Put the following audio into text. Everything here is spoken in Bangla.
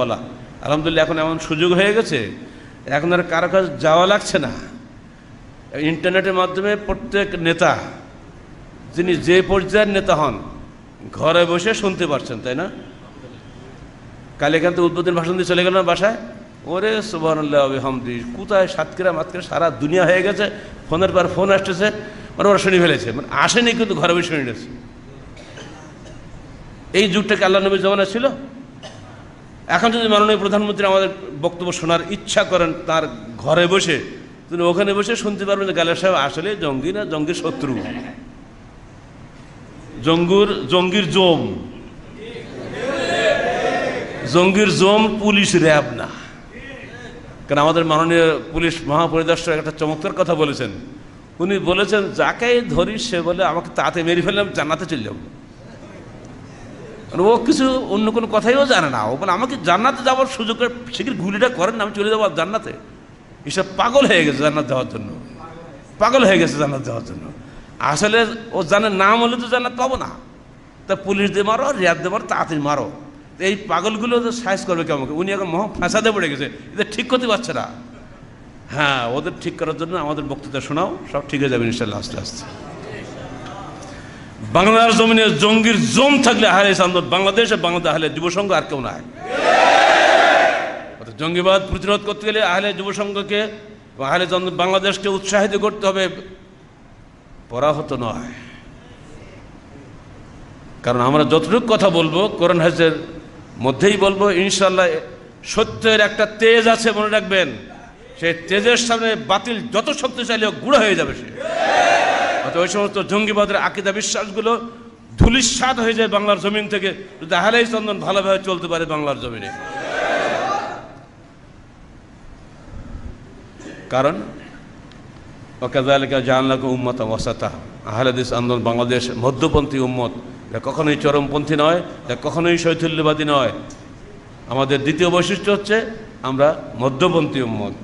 বলা আলহামদুলিল্লাহ এখন এমন সুযোগ হয়ে গেছে এখন আর কারো কাছে যাওয়া লাগছে না ইন্টারনেটের মাধ্যমে প্রত্যেক নেতা যিনি যে পর্যায়ের নেতা হন ঘরে বসে শুনতে পারছেন তাই না কাল এখান থেকে উদ্বোধন ভাষণ দিয়ে চলে গেল না বাসায় ওরে সুবাহামদি কোথায় সাতক্ষীরা মাতক্ষীরা সারা দুনিয়া হয়ে গেছে ফোনের পর ফোন আসতেছে মানে ওরা শুনে ফেলেছে মানে আসেনি কিন্তু ঘরে বসে শুনে এই যুগটাকে আল্লাহ নবী জমানা ছিল এখন যদি মাননীয় প্রধানমন্ত্রী আমাদের বক্তব্য শোনার ইচ্ছা করেন তার ঘরে বসে তিনি ওখানে বসে শুনতে পারবেন যে গালের সাহেব আসলে জঙ্গি না জঙ্গির শত্রু জঙ্গুর জঙ্গির জম জঙ্গির জম পুলিশ র্যাব না কারণ আমাদের মাননীয় পুলিশ মহাপরিদর্শক একটা চমৎকার কথা বলেছেন উনি বলেছেন যাকে ধরি সে বলে আমাকে তাতে মেরে ফেললাম জানাতে চলে যাবো মানে ও কিছু অন্য কোনো কথাইও জানে না ও বলে আমাকে জান্নাতে যাওয়ার সুযোগ শিগগির গুলিটা করেন আমি চলে যাবো জান্নাতে এসব পাগল হয়ে গেছে জান্নাত যাওয়ার জন্য পাগল হয়ে গেছে জান্নাত যাওয়ার জন্য আসলে ও জানে নাম হলে তো জান্নাত পাবো না তা পুলিশ দিয়ে মারো রিয়াদ দিয়ে মারো তাড়াতাড়ি মারো এই পাগলগুলো তো সাইজ করবে কেমন উনি এখন মহা ফাঁসাতে পড়ে গেছে এদের ঠিক করতে পারছে না হ্যাঁ ওদের ঠিক করার জন্য আমাদের বক্তৃতা শোনাও সব ঠিক হয়ে যাবে ইনশাল্লাহ আস্তে আস্তে বাংলার জমিনে জঙ্গির জম থাকলে হারে আন্দোলন বাংলাদেশে বাংলাদেশ আহলে যুব সংঘ আর কেউ নাই জঙ্গিবাদ প্রতিরোধ করতে গেলে আহলে যুব সংঘকে আহলে বাংলাদেশকে উৎসাহিত করতে হবে পরাহত নয় কারণ আমরা যতটুকু কথা বলবো করোন হাজের মধ্যেই বলবো ইনশাল্লাহ সত্যের একটা তেজ আছে মনে রাখবেন সেই তেজের সামনে বাতিল যত শক্তিশালী হোক গুঁড়ো হয়ে যাবে সে অত ওই সমস্ত জঙ্গিবাদের আকিদা বিশ্বাসগুলো ধুলিস্বাদ হয়ে যায় বাংলার জমিন থেকে তাহলেই চন্দন ভালোভাবে চলতে পারে বাংলার জমিনে কারণ ওকাজালিকা জানলাকে উম্মত ওয়াসাতা আহলাদিস আন্দোলন বাংলাদেশ মধ্যপন্থী উম্মত এটা কখনোই চরমপন্থী নয় এটা কখনোই শৈথল্যবাদী নয় আমাদের দ্বিতীয় বৈশিষ্ট্য হচ্ছে আমরা মধ্যপন্থী উম্মত